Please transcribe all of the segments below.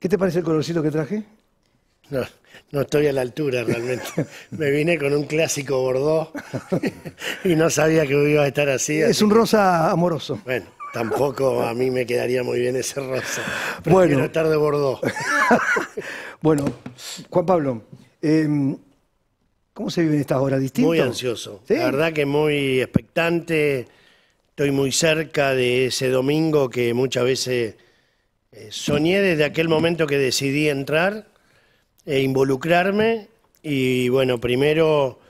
¿Qué te parece el colorcito que traje? No, no estoy a la altura realmente. Me vine con un clásico Bordeaux y no sabía que iba a estar así. Es un rosa amoroso. Bueno, tampoco a mí me quedaría muy bien ese rosa. bueno. estar de Bordeaux. bueno, Juan Pablo, em, ¿cómo se vive estas horas? distintas? Muy ansioso. La verdad que muy expectante. Estoy muy cerca de ese domingo que muchas veces eh, soñé desde aquel momento que decidí entrar e involucrarme y bueno, primero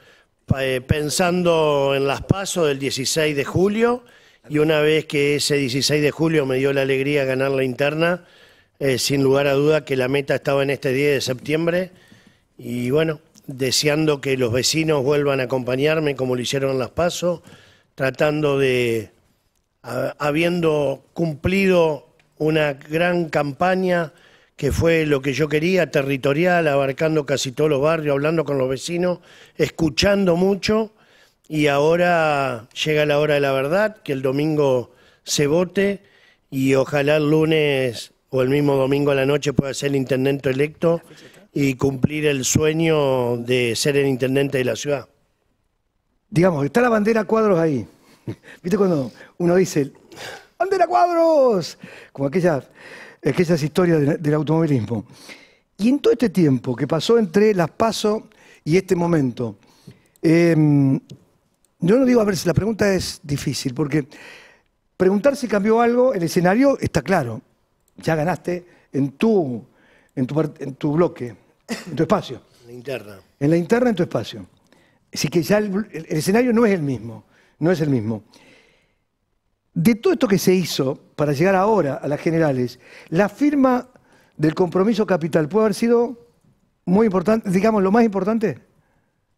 eh, pensando en las pasos del 16 de julio y una vez que ese 16 de julio me dio la alegría ganar la interna, eh, sin lugar a duda que la meta estaba en este 10 de septiembre y bueno, deseando que los vecinos vuelvan a acompañarme como lo hicieron en las pasos, tratando de, habiendo cumplido una gran campaña que fue lo que yo quería, territorial, abarcando casi todos los barrios, hablando con los vecinos, escuchando mucho y ahora llega la hora de la verdad, que el domingo se vote y ojalá el lunes o el mismo domingo a la noche pueda ser el intendente electo y cumplir el sueño de ser el intendente de la ciudad. Digamos, está la bandera cuadros ahí. ¿Viste cuando uno dice, ¡Bandera cuadros! Como aquellas, historias del, automovilismo. Y en todo este tiempo que pasó entre las PASO y este momento, em, yo no digo, a ver, si la pregunta es difícil, porque preguntar si cambió algo, el escenario está claro. Ya ganaste en tu, en tu, bloque, en tu espacio. En la interna. En la interna, en tu espacio. Así que ya el, el escenario no es el mismo, no es el mismo. De todo esto que se hizo para llegar ahora a las generales, la firma del compromiso capital puede haber sido muy importante, digamos, lo más importante.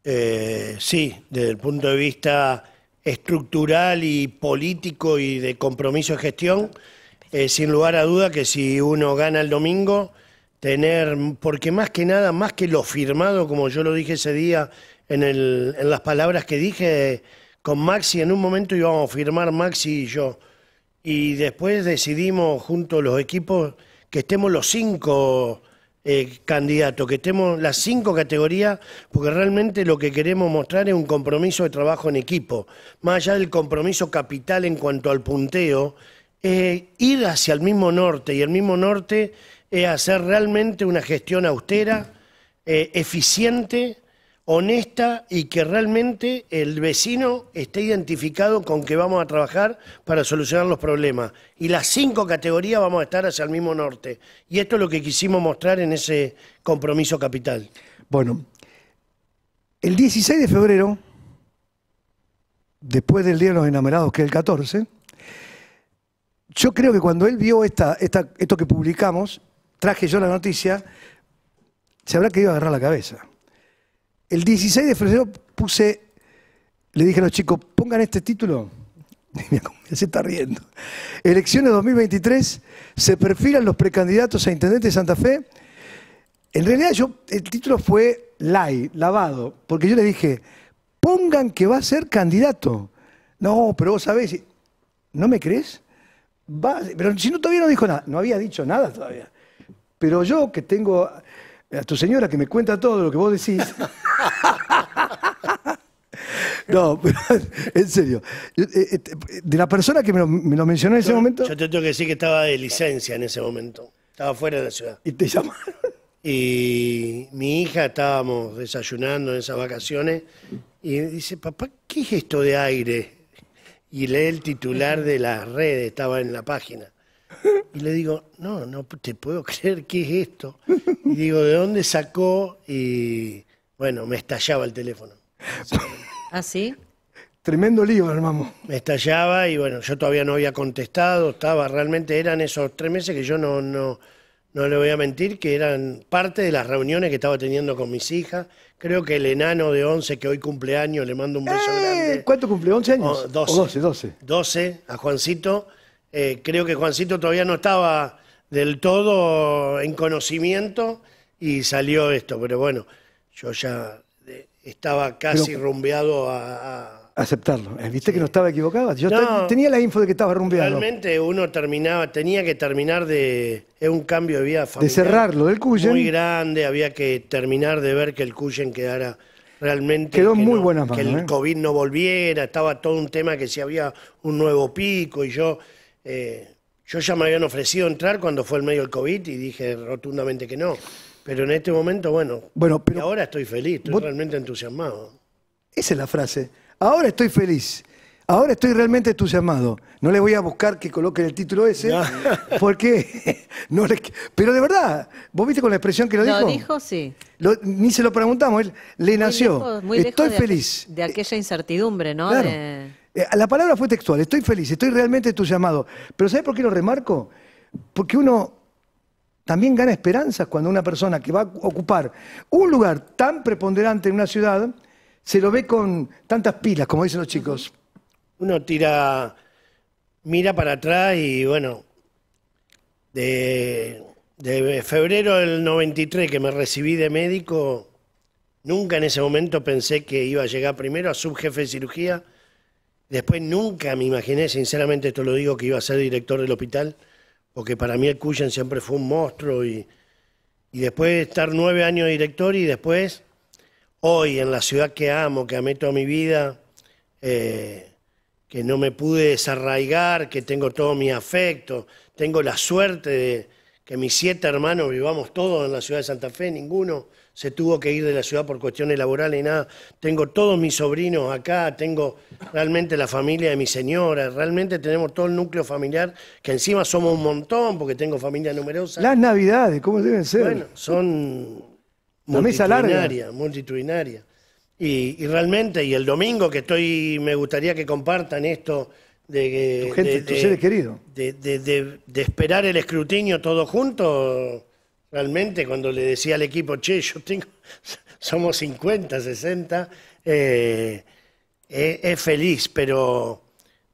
Eh, sí, desde el punto de vista estructural y político y de compromiso de gestión, eh, sin lugar a duda que si uno gana el domingo, tener, porque más que nada, más que lo firmado, como yo lo dije ese día en las palabras que dije, con Maxi, en un momento íbamos a firmar Maxi y yo, y después decidimos juntos los equipos que estemos los cinco eh, candidatos, que estemos las cinco categorías, porque realmente lo que queremos mostrar es un compromiso de trabajo en equipo, más allá del compromiso capital en cuanto al punteo, ir hacia el mismo norte y el mismo norte es hacer realmente una gestión austera, eh, eficiente honesta y que realmente el vecino esté identificado con que vamos a trabajar para solucionar los problemas. Y las cinco categorías vamos a estar hacia el mismo norte. Y esto es lo que quisimos mostrar en ese compromiso capital. Bueno, el 16 de febrero, después del Día de los Enamorados, que es el 14, yo creo que cuando él vio esta, esto que publicamos, traje yo la noticia, se habrá querido agarrar la cabeza el 16 de febrero puse, le dije a los chicos, pongan este título. Se está riendo. Elecciones 2023, se perfilan los precandidatos a intendente de Santa Fe. En realidad yo, el título fue Lai, lavado, porque yo le dije, pongan que va a ser candidato. No, pero vos sabés, ¿no me crees? pero si no todavía no dijo nada, no había dicho nada todavía. Pero yo que tengo a tu señora que me cuenta todo lo que vos decís, No, en serio. Eh, eh, eh, de la persona que me lo, mencionó en ese momento. Yo te tengo que decir que estaba de licencia en ese momento. Estaba fuera de la ciudad. ¿Y te llamaron? Y mi hija estábamos desayunando en esas vacaciones y dice, papá, ¿qué es esto de aire? Y lee el titular de las redes, estaba en la página. Y le digo, no, no te puedo creer, ¿qué es esto? Y digo, ¿de dónde sacó? Y bueno, me estallaba el teléfono. ¿Ah, sí? Tremendo lío, hermano. Me estallaba y bueno, yo todavía no había contestado, estaba, realmente eran esos tres meses que yo no, no, no le voy a mentir, que eran parte de las reuniones que estaba teniendo con mis hijas. Creo que el enano de 11 que hoy cumple años, le mando un beso eh, grande. ¿Cuánto cumple? ¿11 años? 12, 12, 12. a Juancito. Eh, creo que Juancito todavía no estaba del todo en conocimiento y salió esto, pero bueno yo ya estaba casi rumbeado a, aceptarlo. Eh, ¿Viste que no estaba equivocado? Yo tenía la info de que estaba rumbeado. Realmente uno terminaba, tenía que terminar de. Es un cambio de vida familiar. De cerrarlo del Cuyen. Muy grande, había que terminar de ver que el Cuyen quedara realmente. Quedó muy buenas Que el ¿eh? COVID no volviera, estaba todo un tema que si había un nuevo pico y yo. Eh, yo ya me habían ofrecido entrar cuando fue el medio del COVID y dije rotundamente que no. Pero en este momento, bueno. Bueno, ahora estoy feliz, estoy realmente entusiasmado. Esa es la frase. Ahora estoy feliz. Ahora estoy realmente entusiasmado. No le voy a buscar que coloque el título ese, porque no le... Pero de verdad, ¿vos viste con la expresión que lo dijo? Lo dijo, sí. ni se lo preguntamos, él le nació. estoy feliz. De, aquella incertidumbre, ¿no? Eh, la palabra fue textual, estoy feliz, estoy realmente entusiasmado. Pero ¿sabes por qué lo remarco? Porque uno también gana esperanzas cuando una persona que va a ocupar un lugar tan preponderante en una ciudad se lo ve con tantas pilas, como dicen los chicos. Uno tira, mira para atrás y bueno, de, de febrero del 93 que me recibí de médico, nunca en ese momento pensé que iba a llegar primero a subjefe de cirugía, después nunca me imaginé, sinceramente esto lo digo, que iba a ser director del hospital porque para mí el Cuyen siempre fue un monstruo y, y después de estar nueve años director y después, hoy en la ciudad que amo, que amé toda mi vida, eh, que no me pude desarraigar, que tengo todo mi afecto, tengo la suerte de mis siete hermanos vivamos todos en la ciudad de Santa Fe, ninguno se tuvo que ir de la ciudad por cuestiones laborales ni nada. Tengo todos mis sobrinos acá, tengo realmente la familia de mi señora, realmente tenemos todo el núcleo familiar, que encima somos un montón porque tengo familia numerosa. Las navidades, ¿cómo deben ser? Bueno, son multitudinarias, multitudinaria, y realmente, y el domingo que estoy, me gustaría que compartan esto de, de, esperar el escrutinio todo juntos, realmente, cuando le decía al equipo, che, yo tengo, somos 50, 60, eh, eh, es feliz, pero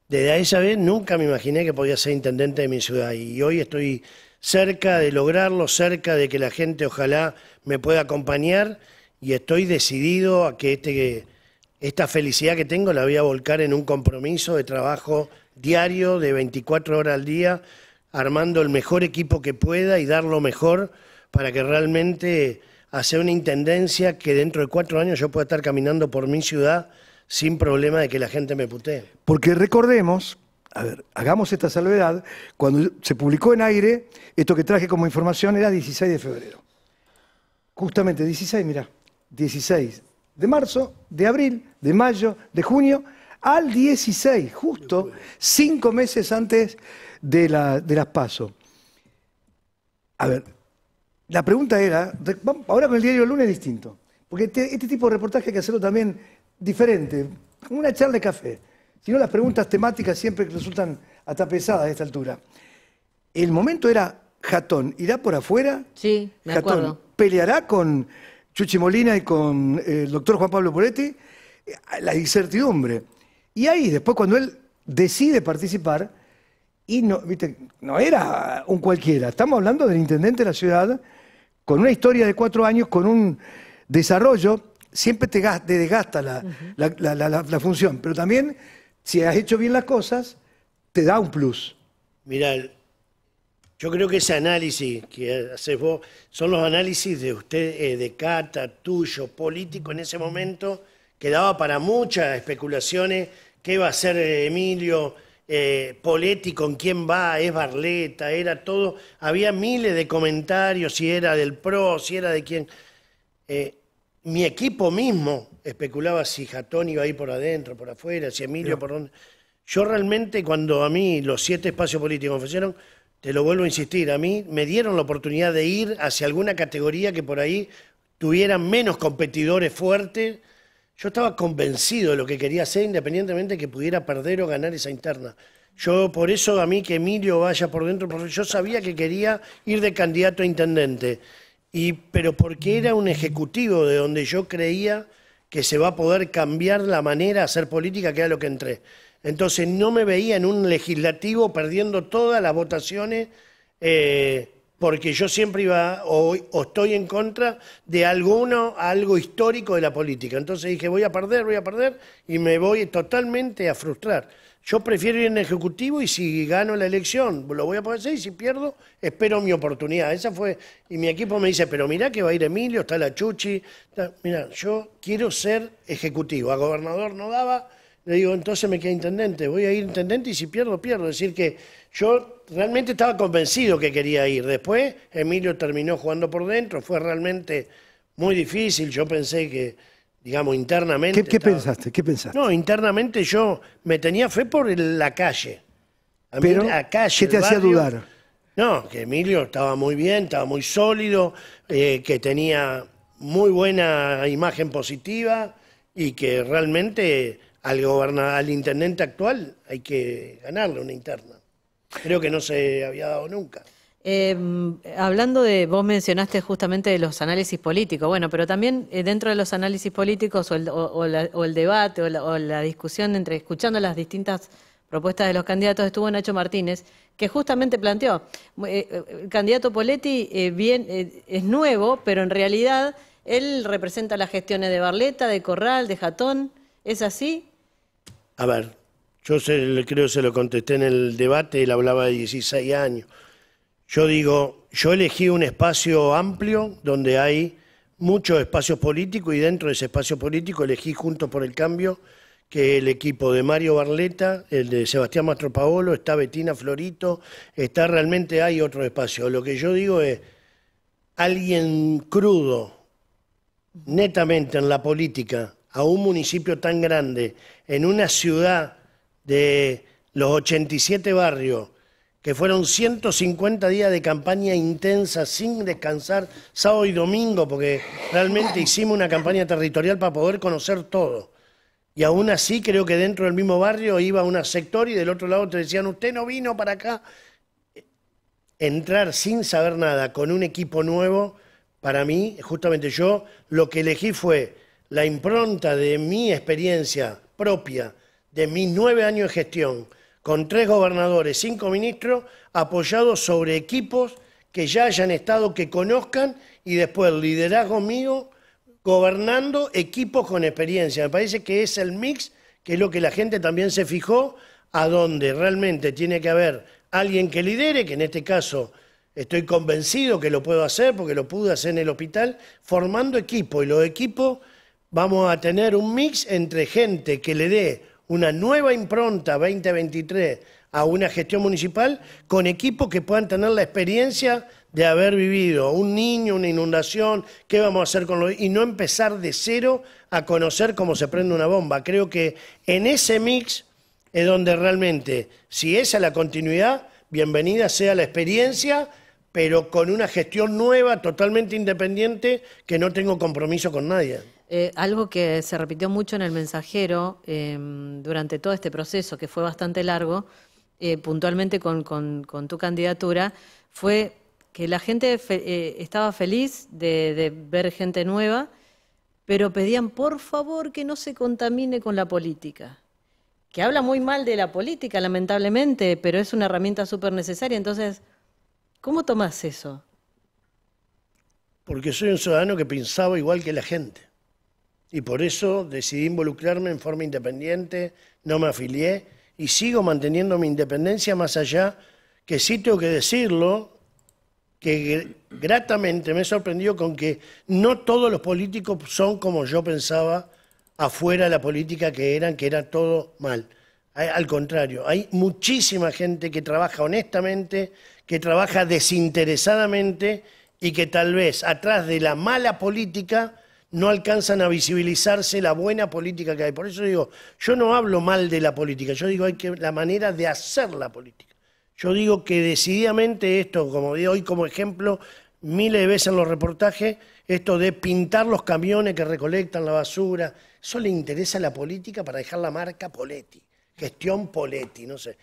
desde esa vez nunca me imaginé que podía ser intendente de mi ciudad y hoy estoy cerca de lograrlo, cerca de que la gente ojalá me pueda acompañar y estoy decidido a que este esta felicidad que tengo la voy a volcar en un compromiso de trabajo diario de 24 horas al día, armando el mejor equipo que pueda y dar lo mejor para que realmente hacer una intendencia que dentro de cuatro años yo pueda estar caminando por mi ciudad sin problema de que la gente me putee. Porque recordemos, a ver, hagamos esta salvedad, cuando se publicó en aire, esto que traje como información era 16 de febrero. Justamente, 16, mira, 16 de marzo, de abril, de mayo, de junio, al 16, justo cinco meses antes de, las PASO. A ver, la pregunta era, ahora con el diario el lunes es distinto, porque este, tipo de reportaje hay que hacerlo también diferente, una charla de café. Si no, las preguntas temáticas siempre resultan hasta pesadas a esta altura. El momento era Jatón, ¿irá por afuera? Sí, me Jatón, ¿Peleará con Chuchi Molina y con eh, el doctor Juan Pablo Poletti, eh, la incertidumbre. Y ahí, después, cuando él decide participar, y no, ¿viste? no era un cualquiera, estamos hablando del intendente de la ciudad, con una historia de cuatro años, con un desarrollo, siempre te, desgasta la, función, pero también, si has hecho bien las cosas, te da un plus. Mira, yo creo que ese análisis que haces vos son los análisis de usted, eh, de Cata, tuyo, político en ese momento, que daba para muchas especulaciones qué va a hacer Emilio, eh, Poletti con quién va, es Barleta, era todo, había miles de comentarios, si era del PRO, si era de quién. Eh, mi equipo mismo especulaba si Jatón iba ahí por adentro, por afuera, si Emilio, por dónde. Yo realmente cuando a mí los siete espacios políticos me ofrecieron, te lo vuelvo a insistir, a mí me dieron la oportunidad de ir hacia alguna categoría que por ahí tuviera menos competidores fuertes. Yo estaba convencido de lo que quería hacer, independientemente de que pudiera perder o ganar esa interna. Yo por eso a mí que Emilio vaya por dentro, porque yo sabía que quería ir de candidato a intendente, y, pero porque era un ejecutivo de donde yo creía que se va a poder cambiar la manera de hacer política, que era lo que entré. Entonces no me veía en un legislativo perdiendo todas las votaciones eh, porque yo siempre iba o, estoy en contra de alguno, algo histórico de la política. Entonces dije, voy a perder, voy a perder y me voy totalmente a frustrar. Yo prefiero ir en ejecutivo y si gano la elección lo voy a poder hacer y si pierdo espero mi oportunidad. Esa fue, y mi equipo me dice, pero mira que va a ir Emilio, está la Chuchi. mira yo quiero ser ejecutivo. A gobernador no daba, le digo, entonces me queda intendente, voy a ir intendente y si pierdo, pierdo. Es decir, que yo realmente estaba convencido que quería ir. Después Emilio terminó jugando por dentro, fue realmente muy difícil, yo pensé que, digamos, internamente... ¿Qué, pensaste? ¿Qué pensaste? No, internamente yo me tenía fe por la calle. la calle, ¿qué te hacía dudar? No, que Emilio estaba muy bien, estaba muy sólido, eh, que tenía muy buena imagen positiva y que realmente al, gobernador, al intendente actual hay que ganarle una interna. Creo que no se había dado nunca. Em, hablando de, vos mencionaste justamente de los análisis políticos, bueno, pero también eh, dentro de los análisis políticos o el, debate o la, discusión entre escuchando las distintas propuestas de los candidatos estuvo Nacho Martínez, que justamente planteó, el eh, eh, candidato Poletti bien, es nuevo, pero en realidad él representa las gestiones de Barleta, de Corral, de Jatón, ¿es así? A ver, yo creo creo se lo contesté en el debate, él hablaba de 16 años. Yo digo, yo elegí un espacio amplio donde hay muchos espacios políticos y dentro de ese espacio político elegí junto por el Cambio que el equipo de Mario Barleta, el de Sebastián Paolo está Betina Florito, está realmente hay otro espacio. Lo que yo digo es, alguien crudo, netamente en la política, a un municipio tan grande, en una ciudad de los 87 barrios, que fueron 150 días de campaña intensa sin descansar, sábado y domingo, porque realmente hicimos una campaña territorial para poder conocer todo. Y aún así creo que dentro del mismo barrio iba un sector y del otro lado te decían, usted no vino para acá. Entrar sin saber nada con un equipo nuevo, para mí, justamente yo, lo que elegí fue la impronta de mi experiencia propia, de mis nueve años de gestión, con tres gobernadores, cinco ministros, apoyados sobre equipos que ya hayan estado, que conozcan, y después el liderazgo mío gobernando equipos con experiencia. Me parece que es el mix, que es lo que la gente también se fijó, a donde realmente tiene que haber alguien que lidere, que en este caso estoy convencido que lo puedo hacer, porque lo pude hacer en el hospital, formando equipo, y los equipos vamos a tener un mix entre gente que le dé una nueva impronta 2023 a una gestión municipal con equipos que puedan tener la experiencia de haber vivido un niño, una inundación, qué vamos a hacer con lo y no empezar de cero a conocer cómo se prende una bomba. Creo que en ese mix es donde realmente, si esa es la continuidad, bienvenida sea la experiencia pero con una gestión nueva, totalmente independiente, que no tengo compromiso con nadie. Eh, algo que se repitió mucho en el mensajero em, durante todo este proceso, que fue bastante largo, eh, puntualmente con, tu candidatura, fue que la gente eh, estaba feliz de, de ver gente nueva, pero pedían por favor que no se contamine con la política que habla muy mal de la política, lamentablemente, pero es una herramienta súper necesaria. Entonces, ¿Cómo tomás eso? Porque soy un ciudadano que pensaba igual que la gente. Y por eso decidí involucrarme en forma independiente, no me afilié y sigo manteniendo mi independencia más allá que sí tengo que decirlo, que gratamente me sorprendido con que no todos los políticos son como yo pensaba afuera de la política que eran, que era todo mal. Al contrario, hay muchísima gente que trabaja honestamente, que trabaja desinteresadamente y que tal vez atrás de la mala política no alcanzan a visibilizarse la buena política que hay. Por eso digo, yo no hablo mal de la política, yo digo hay que la manera de hacer la política. Yo digo que decididamente esto, como de hoy como ejemplo, miles de veces en los reportajes, esto de pintar los camiones que recolectan la basura, eso le interesa a la política para dejar la marca Poletti, gestión Poletti, no sé.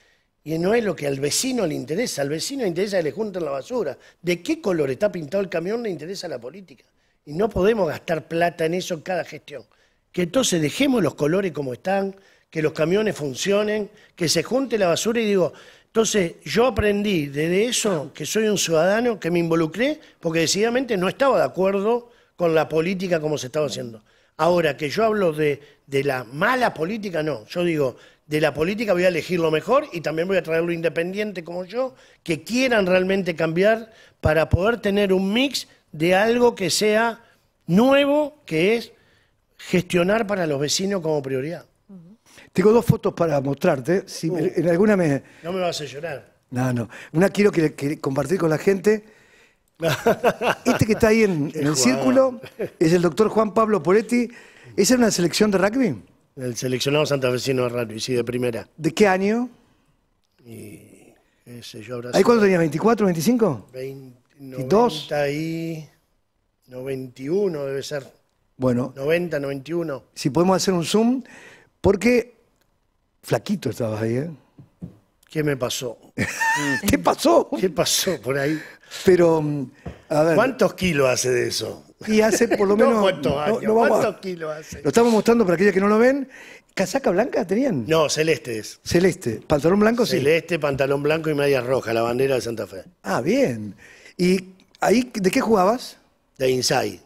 Y no es lo que al vecino le interesa. Al vecino le interesa que le junten la basura. ¿De qué color está pintado el camión le interesa la política? Y no podemos gastar plata en eso en cada gestión. Que entonces dejemos los colores como están, que los camiones funcionen, que se junte la basura y digo, entonces yo aprendí desde eso que soy un ciudadano, que me involucré, porque decididamente no estaba de acuerdo con la política como se estaba haciendo. Ahora, que yo hablo de, de la mala política, no, yo digo, de la política voy a elegir lo mejor y también voy a traer lo independiente como yo, que quieran realmente cambiar para poder tener un mix de algo que sea nuevo, que es gestionar para los vecinos como prioridad. Tengo dos fotos para mostrarte. Uh. en alguna me... No me vas a llorar. No, no. Una quiero que, compartir con la gente. este que está ahí en, el círculo es el doctor Juan Pablo Poretti. ¿Esa es una selección de rugby? El seleccionado santafesino y sí, de primera. ¿De qué año? Y, ese, yo, ¿Ahí cuánto tenía? ¿24, 25? 22. y 91 debe ser. Bueno. 90, 91. Si podemos hacer un zoom, porque flaquito estabas ahí, ¿eh? ¿Qué me pasó? ¿Qué pasó? ¿Qué pasó por ahí? Pero, mm, a ver. ¿Cuántos kilos hace de eso? Y hace por lo menos. No, ¿Cuántos kilos hace? Lo estamos mostrando para aquellos que no lo ven. ¿Casaca blanca tenían? No, celeste Celeste. ¿Pantalón blanco? Celeste, pantalón blanco y media roja, la bandera de Santa Fe. Ah, bien. ¿Y ahí de qué jugabas? De Inside.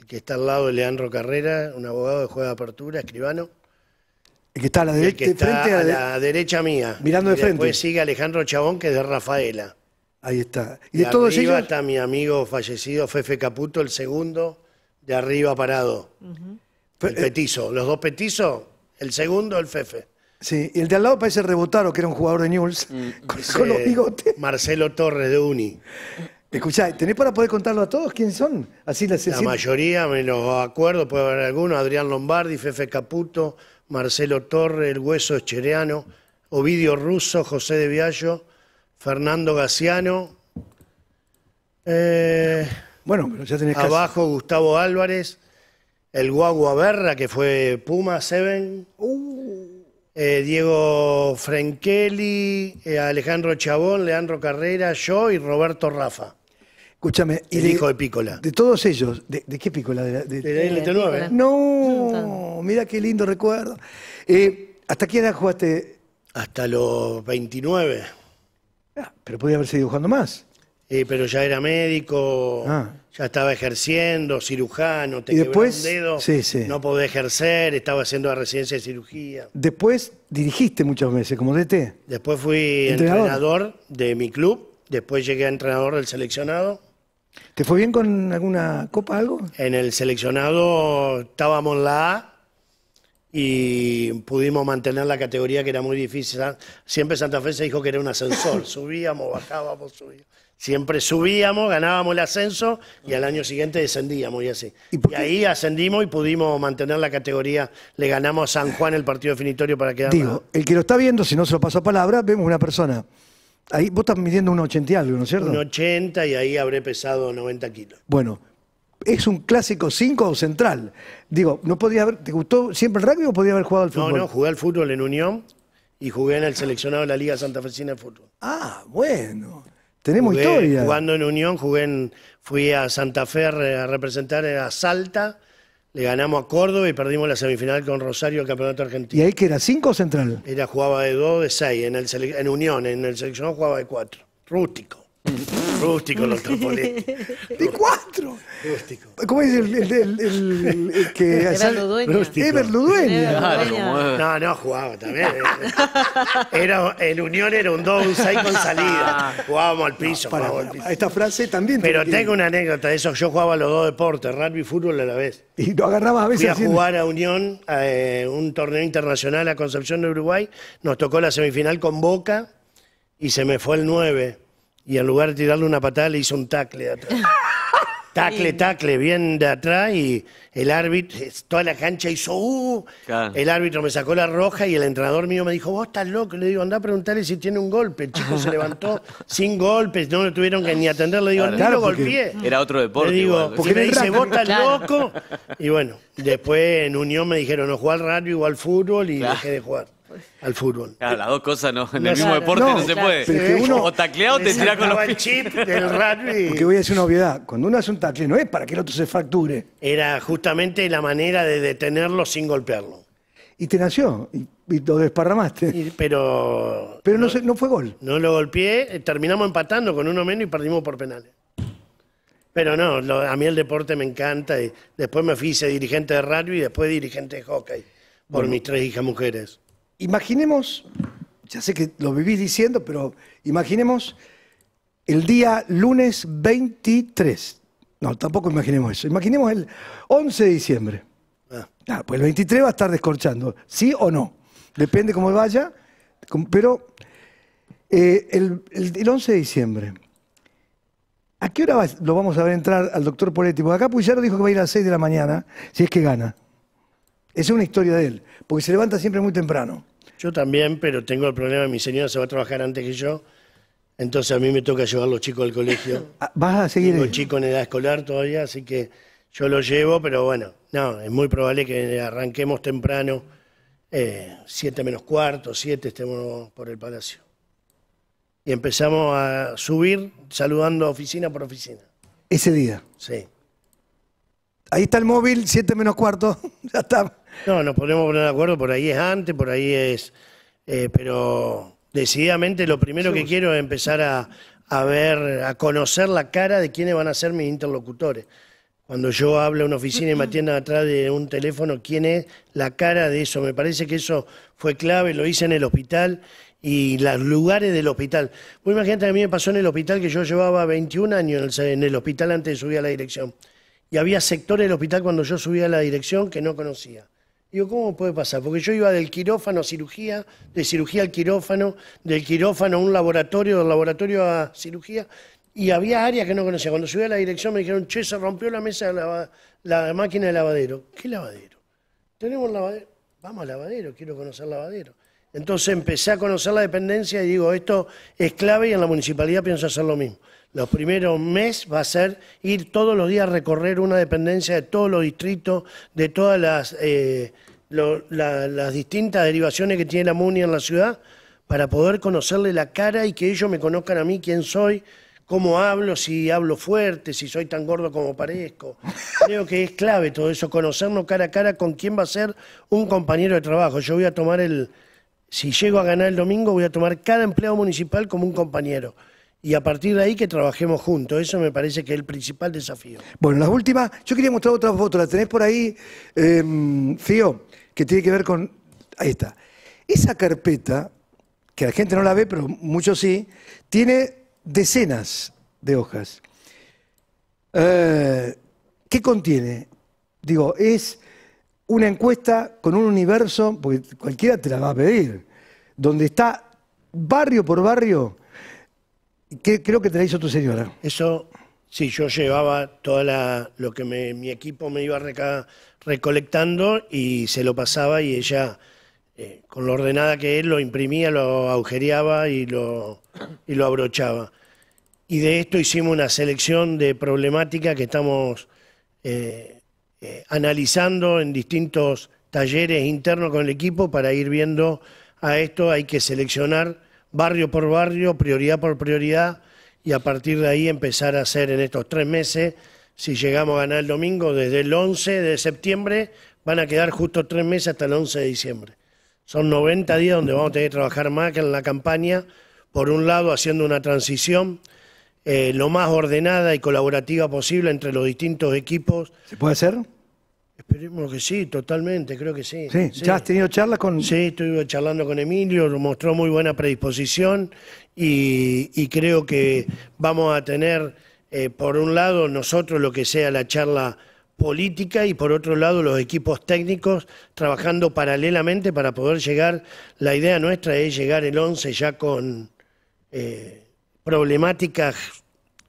El que está al lado de Leandro Carrera, un abogado de juega de apertura, escribano. El que está a la, derecha, a la, derecha mía. Mirando de frente. Después sigue Alejandro Chabón, que es de Rafaela. Ahí está. Y de, todos arriba está mi amigo fallecido Fefe Caputo, el segundo, de arriba parado. El eh, petizo. Los dos petizos, el segundo, el Fefe. Sí, y el de al lado parece Rebotaro, que era un jugador de Newell's, mm, con, los bigotes. Marcelo Torres de Uni. Escuchá, ¿tenés para poder contarlo a todos quiénes son? Así La mayoría, me lo acuerdo, puede haber alguno. Adrián Lombardi, Fefe Caputo, Marcelo Torres, El Hueso Echereano, Ovidio Russo, José de Viallo, Fernando Gaciano. Eh, bueno, pero ya tenés Abajo Gustavo Álvarez. El Guagua Berra, que fue Puma Seven. Uh. Eh, Diego Frenkeli, eh, Alejandro Chabón, Leandro Carrera, yo y Roberto Rafa. Escúchame, el hijo de Pícola. De todos ellos, ¿de, qué Pícola? De, la, 9 No, mira qué lindo recuerdo. ¿Hasta qué edad jugaste? Hasta los 29. Ah, pero podía haberse dibujando más. Sí, pero ya era médico, ah. ya estaba ejerciendo, cirujano, te un dedo, no podía ejercer, estaba haciendo la residencia de cirugía. Después dirigiste muchas veces como DT. Después fui entrenador, entrenador de mi club, después llegué a entrenador del seleccionado. ¿Te fue bien con alguna copa, algo? En el seleccionado estábamos en la A, y pudimos mantener la categoría que era muy difícil. Ah, siempre Santa Fe se dijo que era un ascensor, subíamos, bajábamos, subíamos. Siempre subíamos, ganábamos el ascenso y al año siguiente descendíamos y así. Y, ahí ascendimos y pudimos mantener la categoría. Le ganamos a San Juan el partido definitorio para quedar. Digo, el que lo está viendo, si no se lo paso a palabra, vemos una persona. Ahí vos estás midiendo un 80 y algo, ¿no es cierto? Un 80 y ahí habré pesado 90 kilos. Bueno, es un clásico 5 o central. Digo, ¿no podía haber, ¿te gustó siempre el rugby o podía haber jugado al fútbol? No, no, jugué al fútbol en Unión y jugué en el seleccionado de la Liga Santa Fecina de Fútbol. Ah, bueno. Tenemos historia. Jugando en Unión, jugué fui a Santa Fe a representar a Salta, le ganamos a Córdoba y perdimos la semifinal con Rosario el Campeonato Argentino. ¿Y ahí que era cinco o central? Era jugaba de 2, de seis, en, el, en Unión, en el seleccionado jugaba de cuatro, rústico. Rústico los trampolines De cuatro. Rústico. ¿Cómo es el, el, el, que Ever Ludueña. Ever No, no jugaba también. Era, en Unión era un 2, un 6 con salida. Ah. Jugábamos al piso. para, Esta frase también. Pero tengo una anécdota de eso. Yo jugaba los dos deportes, rugby y fútbol a la vez. Y lo agarrabas a Fui a jugar a Unión, a eh, un torneo internacional a Concepción de Uruguay. Nos tocó la semifinal con Boca y se me fue el 9 y en lugar de tirarle una patada le hizo un tacle de atrás. tacle, tacle, bien de atrás y el árbitro, toda la cancha hizo uh, el árbitro me sacó la roja y el entrenador mío me dijo, vos estás loco, le digo, anda a preguntarle si tiene un golpe, el chico se levantó sin golpes, no lo tuvieron que ni atender, le digo, claro, lo golpeé. Era otro deporte. Le digo, porque dice, vos estás loco, y bueno, después en Unión me dijeron, no jugar al radio, al fútbol y dejé de jugar al fútbol. Claro, ah, las dos cosas no. En el mismo deporte no, se puede. o te tiras con los el chip del rugby. Porque voy a decir una obviedad. Cuando uno hace un tacle, no es para que el otro se facture Era justamente la manera de detenerlo sin golpearlo. Y te nació. Y, lo desparramaste. pero. Pero no, fue gol. No lo golpeé. Eh, terminamos empatando con uno menos y perdimos por penales. Pero no, a mí el deporte me encanta. Y después me fui dirigente de rugby y después dirigente de hockey por mis tres hijas mujeres. Imaginemos, ya sé que lo vivís diciendo, pero imaginemos el día lunes 23. No, tampoco imaginemos eso. Imaginemos el 11 de diciembre. Ah. pues el 23 va a estar descorchando, ¿sí o no? Depende cómo vaya, pero eh, el, 11 de diciembre. ¿A qué hora lo vamos a ver entrar al doctor Poletti? Porque acá Puyaro dijo que va a ir a las 6 de la mañana, si es que gana. Esa es una historia de él, porque se levanta siempre muy temprano. Yo también, pero tengo el problema, de mi señora se va a trabajar antes que yo, entonces a mí me toca llevar los chicos al colegio. Ah, ¿Vas a seguir? Tengo chicos en edad escolar todavía, así que yo lo llevo, pero bueno, no, es muy probable que arranquemos temprano, 7 eh, menos cuarto, siete estemos por el palacio. Y empezamos a subir saludando oficina por oficina. ¿Ese día? Sí. Ahí está el móvil, siete menos cuarto, ya está. No, nos podemos poner de acuerdo, por ahí es antes, por ahí es... Eh, pero decididamente lo primero que quiero es empezar a, ver, a conocer la cara de quiénes van a ser mis interlocutores. Cuando yo hablo a una oficina y me atiendan atrás de un teléfono, quién es la cara de eso. Me parece que eso fue clave, lo hice en el hospital y los lugares del hospital. Vos imagínate, a mí me pasó en el hospital que yo llevaba 21 años en el, en el hospital antes de subir a la dirección. Y había sectores del hospital cuando yo subía a la dirección que no conocía. Digo, ¿cómo puede pasar? Porque yo iba del quirófano a cirugía, de cirugía al quirófano, del quirófano a un laboratorio, del laboratorio a cirugía, y había áreas que no conocía. Cuando subí a la dirección me dijeron, che, se rompió la mesa de la, máquina de lavadero. ¿Qué lavadero? Tenemos lavadero. Vamos al lavadero, quiero conocer lavadero. Entonces empecé a conocer la dependencia y digo, esto es clave y en la municipalidad pienso hacer lo mismo. Los primeros meses va a ser ir todos los días a recorrer una dependencia de todos los distritos, de todas eh, las, distintas derivaciones que tiene la MUNI en la ciudad, para poder conocerle la cara y que ellos me conozcan a mí quién soy, cómo hablo, si hablo fuerte, si soy tan gordo como parezco. Creo que es clave todo eso, conocernos cara a cara con quién va a ser un compañero de trabajo. Yo voy a tomar el, si llego a ganar el domingo, voy a tomar cada empleado municipal como un compañero y a partir de ahí que trabajemos juntos. Eso me parece que es el principal desafío. Bueno, las últimas, yo quería mostrar otra foto, la tenés por ahí, em, Fío, que tiene que ver con... Ahí está. Esa carpeta, que la gente no la ve, pero muchos sí, tiene decenas de hojas. Eh, ¿Qué contiene? Digo, es una encuesta con un universo, porque cualquiera te la va a pedir, donde está barrio por barrio creo que te la hizo tu señora. Eso, sí, yo llevaba todo lo que mi equipo me iba recolectando y se lo pasaba y ella, eh, con lo ordenada que él lo imprimía, lo agujereaba y lo, y lo abrochaba. Y de esto hicimos una selección de problemática que estamos eh, eh, analizando en distintos talleres internos con el equipo para ir viendo a esto. Hay que seleccionar barrio por barrio, prioridad por prioridad, y a partir de ahí empezar a hacer en estos tres meses, si llegamos a ganar el domingo, desde el 11 de septiembre, van a quedar justo tres meses hasta el 11 de diciembre. Son 90 días donde vamos a tener que trabajar más que en la campaña, por un lado haciendo una transición eh, lo más ordenada y colaborativa posible entre los distintos equipos. ¿Se puede hacer? Esperemos que sí, totalmente, creo que sí. ¿ya has tenido charlas con...? Sí, estuve charlando con Emilio, mostró muy buena predisposición y, creo que vamos a tener, eh, por un lado, nosotros lo que sea la charla política y por otro lado los equipos técnicos trabajando paralelamente para poder llegar, la idea nuestra es llegar el 11 ya con eh, problemáticas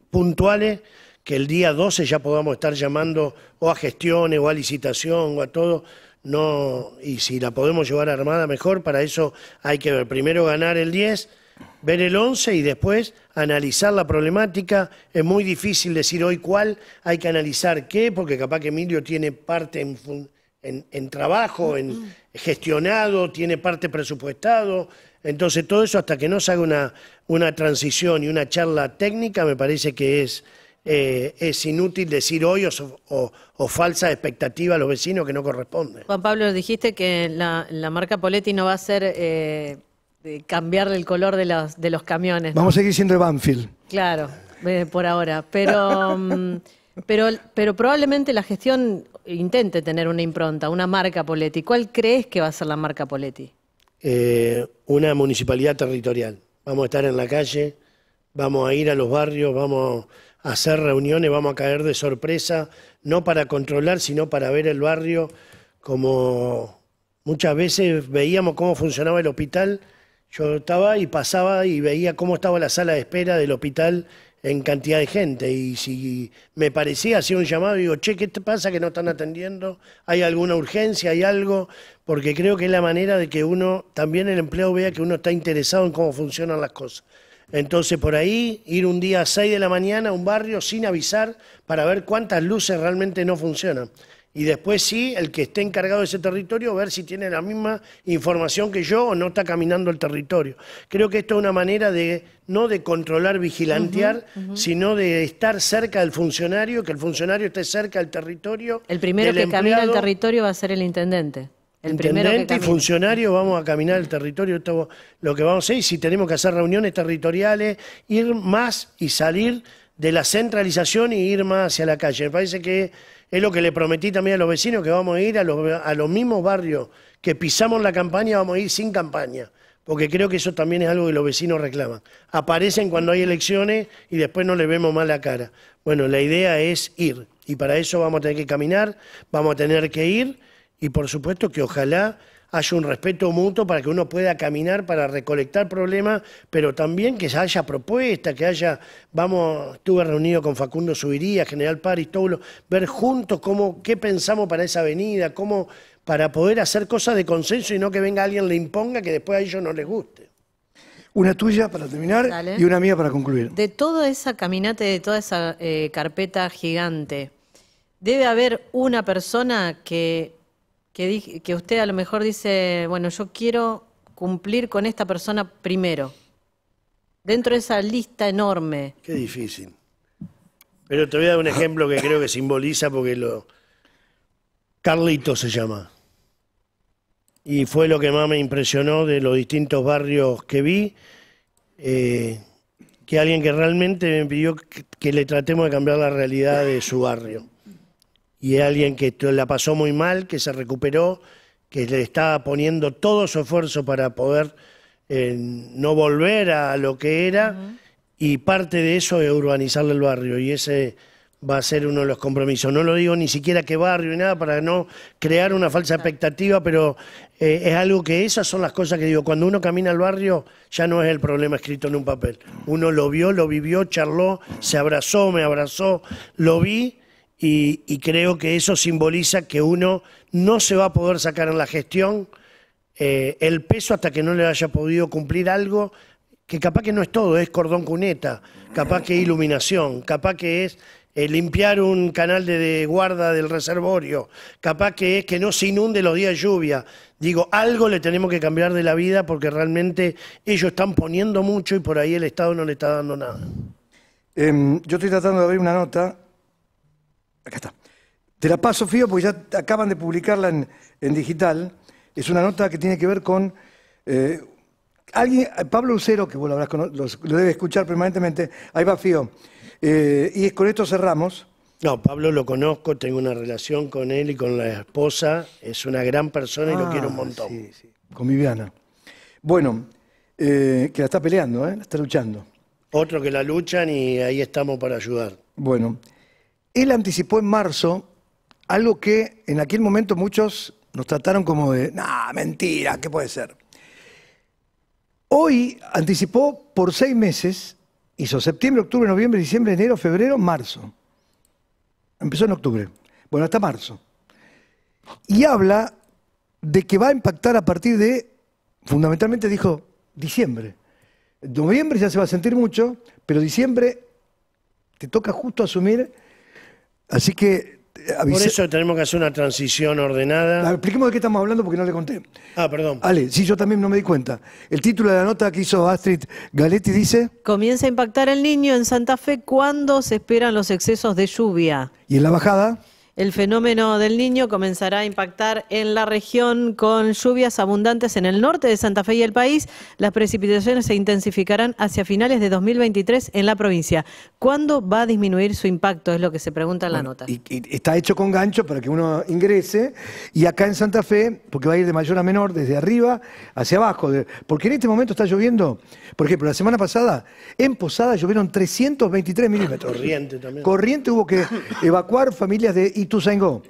puntuales que el día 12 ya podamos estar llamando o a gestiones o a licitación o a todo. No, y si la podemos llevar armada mejor, para eso hay que ver primero ganar el 10, ver el 11 y después analizar la problemática. Es muy difícil decir hoy cuál, hay que analizar qué, porque capaz que Emilio tiene parte en, trabajo, mm, en mm. gestionado, tiene parte presupuestado. Entonces todo eso hasta que no se haga una transición y una charla técnica me parece que es eh, es inútil decir hoy o, falsa expectativa a los vecinos que no corresponde. Juan Pablo, dijiste que la, marca Poletti no va a ser eh, cambiar el color de los, camiones. Vamos a seguir siendo Banfield. Claro, eh, por ahora. Pero, mm, pero, pero probablemente la gestión intente tener una impronta, una marca Poletti. ¿Cuál crees que va a ser la marca Poletti? una municipalidad territorial. Vamos a estar en la calle, vamos a ir a los barrios, vamos hacer reuniones, vamos a caer de sorpresa, no para controlar, sino para ver el barrio, como muchas veces veíamos cómo funcionaba el hospital. Yo estaba y pasaba y veía cómo estaba la sala de espera del hospital en cantidad de gente. Y si me parecía, hacía un llamado y digo, che, ¿qué te pasa que no están atendiendo? ¿Hay alguna urgencia? ¿Hay algo? Porque creo que es la manera de que uno, también el empleo vea que uno está interesado en cómo funcionan las cosas. Entonces por ahí ir un día a 6 de la mañana a un barrio sin avisar para ver cuántas luces realmente no funcionan. Y después sí, el que esté encargado de ese territorio, ver si tiene la misma información que yo o no está caminando el territorio. Creo que esto es una manera de, no de controlar, vigilantear, sino de estar cerca del funcionario, que el funcionario esté cerca del territorio. El primero que camina el territorio va a ser el intendente. El Intendente funcionario, vamos a caminar el territorio, lo que vamos a hacer, y si tenemos que hacer reuniones territoriales, ir más y salir de la centralización y ir más hacia la calle. Me parece que es lo que le prometí también a los vecinos, que vamos a ir a los, mismos barrios que pisamos la campaña, vamos a ir sin campaña, porque creo que eso también es algo que los vecinos reclaman. Aparecen cuando hay elecciones y después no les vemos mal la cara. Bueno, la idea es ir, y para eso vamos a tener que caminar, vamos a tener que ir y por supuesto que ojalá haya un respeto mutuo para que uno pueda caminar para recolectar problemas, pero también que haya propuestas, que haya, vamos, estuve reunido con Facundo Subiría, General Paris, ver juntos cómo, qué pensamos para esa avenida, cómo, para poder hacer cosas de consenso y no que venga alguien le imponga que después a ellos no les guste. Una tuya para terminar y una mía para concluir. De toda esa caminata, de toda esa eh, carpeta gigante, debe haber una persona que que, usted a lo mejor dice, bueno, yo quiero cumplir con esta persona primero. Dentro de esa lista enorme. Qué difícil. Pero te voy a dar un ejemplo que creo que simboliza porque lo... Carlito se llama. Y fue lo que más me impresionó de los distintos barrios que vi. Eh, que alguien que realmente me pidió que le tratemos de cambiar la realidad de su barrio y es alguien que la pasó muy mal, que se recuperó, que le estaba poniendo todo su esfuerzo para poder eh, no volver a lo que era y parte de eso es urbanizarle el barrio y ese va a ser uno de los compromisos. No lo digo ni siquiera qué barrio ni nada para no crear una falsa expectativa, pero eh, es algo que esas son las cosas que digo. Cuando uno camina al barrio ya no es el problema escrito en un papel. Uno lo vio, lo vivió, charló, se abrazó, me abrazó, lo vi y, creo que eso simboliza que uno no se va a poder sacar en la gestión eh, el peso hasta que no le haya podido cumplir algo que capaz que no es todo, es cordón cuneta, capaz que es iluminación, capaz que es eh, limpiar un canal de, guarda del reservorio, capaz que es que no se inunde los días de lluvia. Digo, algo le tenemos que cambiar de la vida porque realmente ellos están poniendo mucho y por ahí el Estado no le está dando nada. Em, yo estoy tratando de abrir una nota Acá está. Te la paso, Fío, porque ya acaban de publicarla en, digital. Es una nota que tiene que ver con. Eh, alguien, Pablo Lucero, que vos lo, habrás, debe escuchar permanentemente. Ahí va, Fío. Eh, y con esto cerramos. No, Pablo lo conozco, tengo una relación con él y con la esposa. Es una gran persona y lo ah, quiero un montón. Sí, sí. Con Viviana. Bueno, eh, que la está peleando, ¿eh? la está luchando. Otro que la luchan y ahí estamos para ayudar. Bueno. Él anticipó en marzo algo que en aquel momento muchos nos trataron como de, nah, mentira, ¿qué puede ser? Hoy anticipó por seis meses, hizo septiembre, octubre, noviembre, diciembre, enero, febrero, marzo. Empezó en octubre. Bueno, hasta marzo. Y habla de que va a impactar a partir de, fundamentalmente dijo, diciembre. Noviembre ya se va a sentir mucho, pero diciembre te toca justo asumir Así que... Eh, Por eso tenemos que hacer una transición ordenada. Expliquemos de qué estamos hablando porque no le conté. Ah, perdón. Ale, sí, yo también no me di cuenta. El título de la nota que hizo Astrid Galetti dice... Comienza a impactar el niño en Santa Fe cuando se esperan los excesos de lluvia. ¿Y en la bajada? El fenómeno del niño comenzará a impactar en la región con lluvias abundantes en el norte de Santa Fe y el país. Las precipitaciones se intensificarán hacia finales de 2023 en la provincia. ¿Cuándo va a disminuir su impacto? Es lo que se pregunta en la nota. está hecho con gancho para que uno ingrese. Y acá en Santa Fe, porque va a ir de mayor a menor, desde arriba hacia abajo. Porque en este momento está lloviendo. Por ejemplo, la semana pasada en Posada llovieron 323 milímetros. Corriente también. Corriente hubo que evacuar familias de Ituzaingó.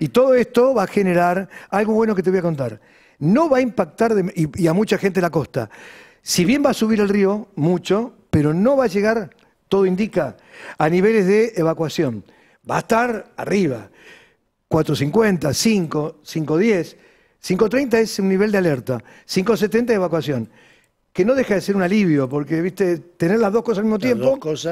Y todo esto va a generar algo bueno que te voy a contar. No va a impactar, y, a mucha gente la costa. Si bien va a subir el río, mucho, pero no va a llegar, todo indica, a niveles de evacuación. Va a estar arriba. 450, 5, 510. 530 es un nivel de alerta. 570 de evacuación que no deja de ser un alivio, porque, viste, tener las dos cosas al mismo tiempo. Dos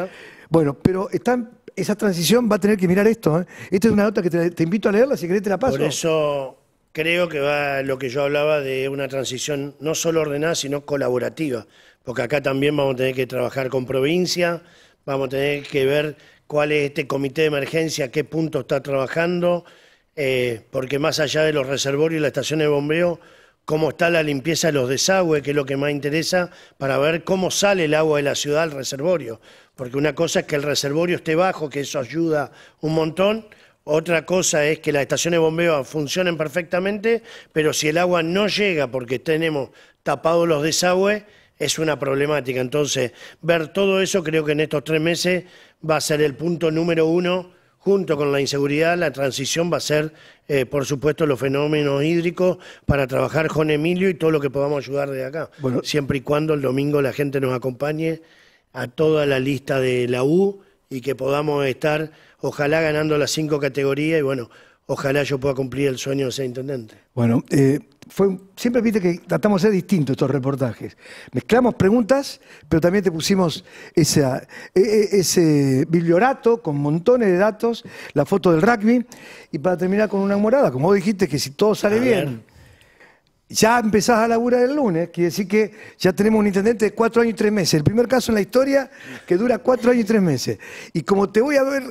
Bueno, pero están esa transición va a tener que mirar esto. ¿eh? Esta es una nota que te, invito a leerla, si querés te la paso. Por eso creo que va lo que yo hablaba de una transición no solo ordenada, sino colaborativa. Porque acá también vamos a tener que trabajar con provincia, vamos a tener que ver cuál es este comité de emergencia, qué punto está trabajando, eh, porque más allá de los reservorios y las estaciones de bombeo, cómo está la limpieza de los desagües, que es lo que más interesa, para ver cómo sale el agua de la ciudad al reservorio. Porque una cosa es que el reservorio esté bajo, que eso ayuda un montón. Otra cosa es que las estaciones de bombeo funcionen perfectamente, pero si el agua no llega porque tenemos tapados los desagües, es una problemática. Entonces, ver todo eso creo que en estos tres meses va a ser el punto número uno junto con la inseguridad, la transición va a ser, eh, por supuesto, los fenómenos hídricos para trabajar con Emilio y todo lo que podamos ayudar de acá. Siempre y cuando el domingo la gente nos acompañe a toda la lista de la U y que podamos estar, ojalá, ganando las cinco categorías y bueno, ojalá yo pueda cumplir el sueño de ser intendente. Bueno, eh, siempre viste que tratamos de ser distintos estos reportajes. Mezclamos preguntas, pero también te pusimos e, e, ese bibliorato con montones de datos, la foto del rugby, y para terminar con una morada, como vos dijiste que si todo sale bien, ya empezás a laburar el lunes, quiere decir que ya tenemos un intendente de cuatro años y tres meses, el primer caso en la historia que dura cuatro años y tres meses. Y como te voy a ver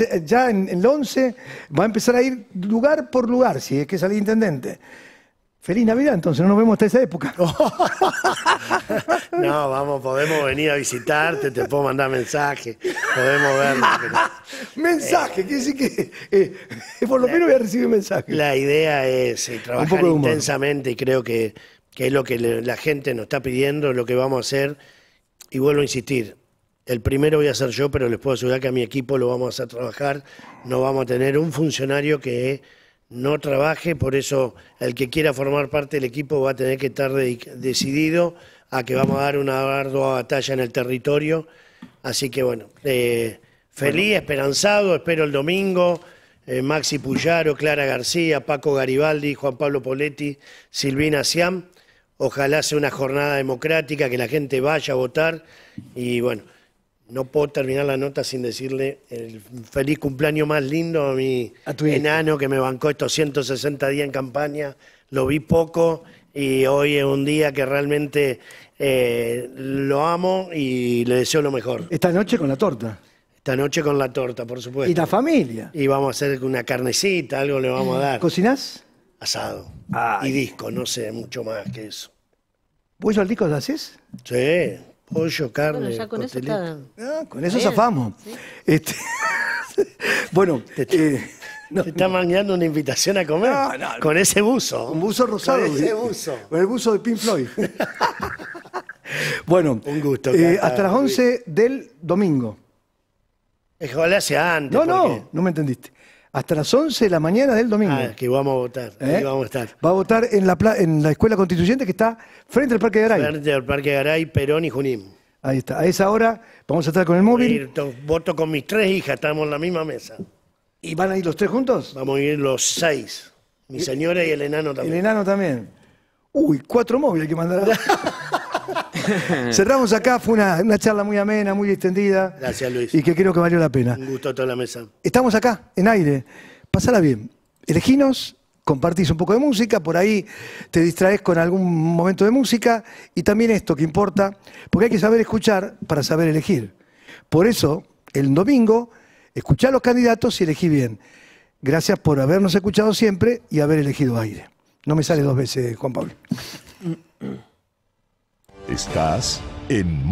eh, ya en el 11 va a empezar a ir lugar por lugar, si es que sale intendente. Feliz Navidad, entonces, no nos vemos hasta esa época. no, vamos, podemos venir a visitarte, te puedo mandar mensaje, podemos vernos. mensaje, quiere que eh, por lo menos voy a recibir mensaje. La idea es eh, trabajar intensamente y creo que, es lo que la gente nos está pidiendo, lo que vamos a hacer. Y vuelvo a insistir, el primero voy a ser yo, pero les puedo asegurar que a mi equipo lo vamos a hacer trabajar. No vamos a tener un funcionario que no trabaje, por eso el que quiera formar parte del equipo va a tener que estar decidido a que vamos a dar una ardua batalla en el territorio. Así que bueno, eh, feliz, esperanzado, espero el domingo. Eh, Maxi Puyaro, Clara García, Paco Garibaldi, Juan Pablo Poletti, Silvina Siam. Ojalá sea una jornada democrática, que la gente vaya a votar y bueno no puedo terminar la nota sin decirle el feliz cumpleaños más lindo a mi enano que me bancó estos 160 días en campaña. Lo vi poco y hoy es un día que realmente eh, lo amo y le deseo lo mejor. Esta noche con la torta. Esta noche con la torta, por supuesto. Y la familia. Y vamos a hacer una carnecita, algo le vamos a dar. ¿Cocinas? Asado. Y disco, no sé mucho más que eso. ¿Vos al disco lo haces? Sí pollo, carne. con eso está... con eso zafamos. Este, bueno, te, está eh, mangueando una invitación a comer. con ese buzo. Un buzo rosado. Con el buzo de Pink Floyd. bueno, un gusto. Eh, hasta las 11 del domingo. vale hace antes. No, no, no me entendiste hasta las 11 de la mañana del domingo. Ah, que vamos a votar, ahí ¿Eh? vamos a estar. Va a votar en la, en la Escuela Constituyente que está frente al Parque de Garay. Frente al Parque de Garay, Perón y Junín. Ahí está, a esa hora vamos a estar con el móvil. voto con mis tres hijas, estamos en la misma mesa. ¿Y van a ir los tres juntos? Vamos a ir los seis, mi señora y el enano también. El enano también. Uy, cuatro móviles hay que mandar. Cerramos acá, fue una, charla muy amena, muy extendida, Gracias, Luis. Y que creo que valió la pena. Un gusto toda la mesa. Estamos acá, en aire. pasará bien. Eleginos, compartís un poco de música, por ahí te distraes con algún momento de música y también esto que importa, porque hay que saber escuchar para saber elegir. Por eso, el domingo, escuchá a los candidatos y elegí bien. Gracias por habernos escuchado siempre y haber elegido aire. No me sale dos veces, Juan Pablo. Estás en